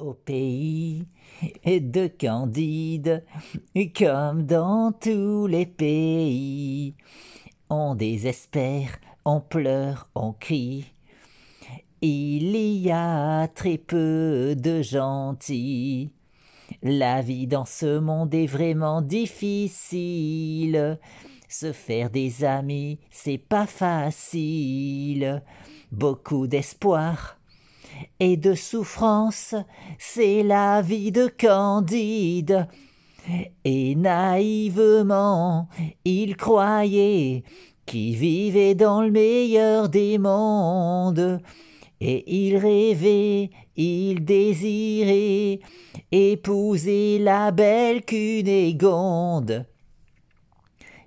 au pays de Candide, comme dans tous les pays. On désespère, on pleure, on crie. Il y a très peu de gentils. La vie dans ce monde est vraiment difficile. Se faire des amis, c'est pas facile. Beaucoup d'espoir, et de souffrance, c'est la vie de Candide. Et naïvement, il croyait qu'il vivait dans le meilleur des mondes. Et il rêvait, il désirait épouser la belle Cunégonde.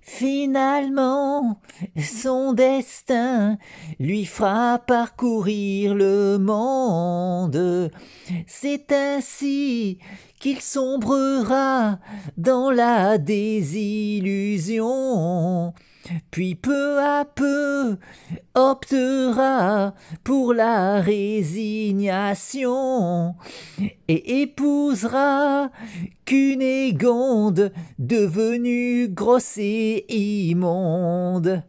Finalement, son destin lui fera parcourir le monde. C'est ainsi qu'il sombrera dans la désillusion puis peu à peu optera pour la résignation et épousera Cunégonde, devenue grosse et immonde.